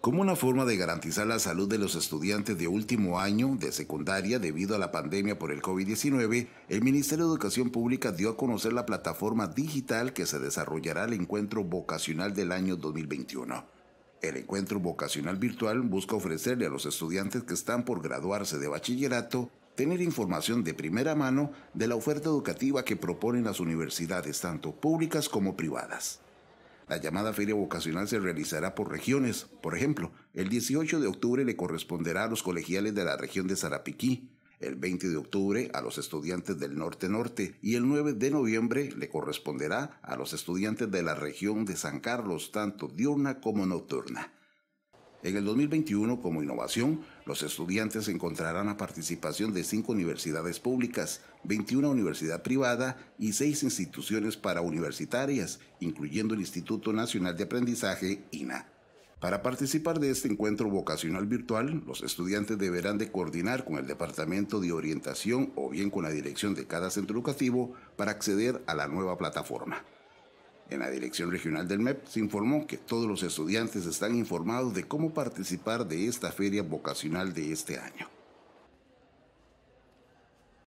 como una forma de garantizar la salud de los estudiantes de último año de secundaria debido a la pandemia por el COVID-19, el Ministerio de Educación Pública dio a conocer la plataforma digital que se desarrollará el encuentro vocacional del año 2021. El encuentro vocacional virtual busca ofrecerle a los estudiantes que están por graduarse de bachillerato tener información de primera mano de la oferta educativa que proponen las universidades tanto públicas como privadas. La llamada feria vocacional se realizará por regiones. Por ejemplo, el 18 de octubre le corresponderá a los colegiales de la región de Sarapiquí, el 20 de octubre a los estudiantes del Norte Norte y el 9 de noviembre le corresponderá a los estudiantes de la región de San Carlos, tanto diurna como nocturna. En el 2021, como innovación, los estudiantes encontrarán la participación de cinco universidades públicas, 21 universidades privadas y seis instituciones universitarias, incluyendo el Instituto Nacional de Aprendizaje, INA. Para participar de este encuentro vocacional virtual, los estudiantes deberán de coordinar con el Departamento de Orientación o bien con la dirección de cada centro educativo para acceder a la nueva plataforma. En la Dirección Regional del MEP se informó que todos los estudiantes están informados de cómo participar de esta feria vocacional de este año.